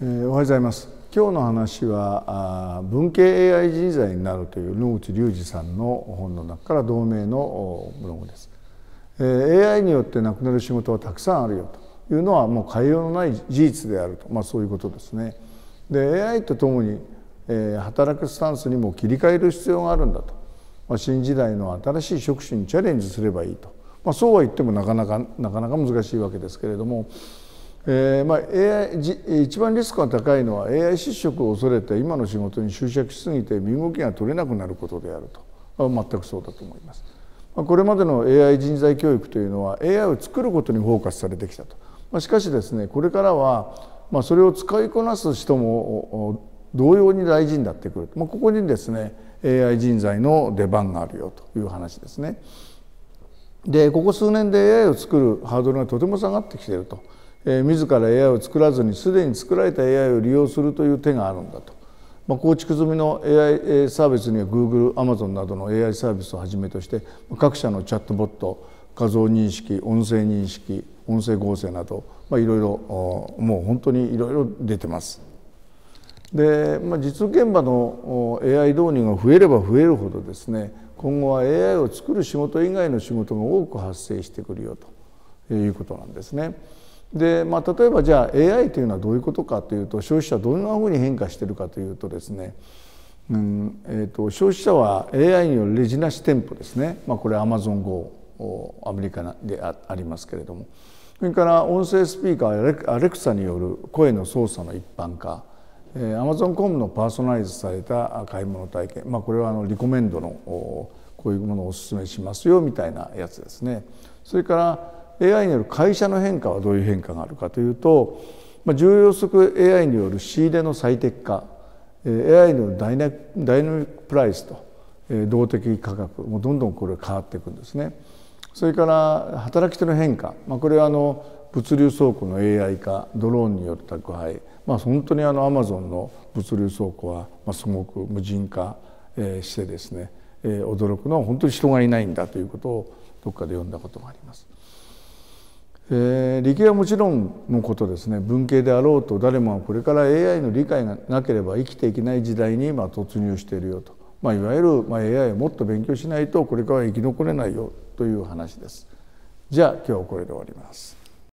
えー、おはようございます今日の話はあ文系 AI 人材になるという野口隆二さんの本の中から同名のブログです、えー、AI によってなくなる仕事はたくさんあるよというのはもう変えようのない事実であると、まあ、そういうことですねで AI とともに、えー、働くスタンスにも切り替える必要があるんだと、まあ、新時代の新しい職種にチャレンジすればいいと、まあ、そうは言ってもなかなかなかなか難しいわけですけれどもえーまあ、AI 一番リスクが高いのは AI 失職を恐れて今の仕事に執着しすぎて身動きが取れなくなることであると全くそうだと思います。これまでの AI 人材教育というのは AI を作ることにフォーカスされてきたと、まあ、しかしですねこれからは、まあ、それを使いこなす人も同様に大事になってくる、まあ、ここにですね AI 人材の出番があるよという話ですね。でここ数年で AI を作るハードルがとても下がってきていると。え自ら AI を作らずにすでに作られた AI を利用するという手があるんだと、まあ、構築済みの AI サービスには Google、アマゾンなどの AI サービスをはじめとして各社のチャットボット画像認識音声認識音声合成など、まあ、いろいろもう本当にいろいろ出てます。で、まあ、実現場の AI 導入が増えれば増えるほどですね今後は AI を作る仕事以外の仕事が多く発生してくるよということなんですね。で、まあ、例えばじゃあ AI というのはどういうことかというと消費者どんなふうに変化してるかというとですね、うんえーと、消費者は AI によるレジなし店舗ですね、まあ、これアマゾン g o アメリカでありますけれどもそれから音声スピーカーアレクサによる声の操作の一般化アマゾンコムのパーソナライズされた買い物体験、まあ、これはあのリコメンドのこういうものをおすすめしますよみたいなやつですね。それから AI による会社の変化はどういう変化があるかというと、まあ、重要則 AI による仕入れの最適化 AI によるダイナダイナミックプライスと動的価格もうどんどんこれ変わっていくんですね。それから働き手の変化、まあ、これはあの物流倉庫の AI 化ドローンによる宅配、まあ、本当にあのアマゾンの物流倉庫はますごく無人化してですね驚くのは本当に人がいないんだということをどっかで読んだことがあります。えー、理系はもちろんのことですね文系であろうと誰もがこれから AI の理解がなければ生きていけない時代に今突入しているよと、まあ、いわゆる、ま AI をもっと勉強しないとこれからは生き残れないよという話です。じゃあ今日はこれで終わります。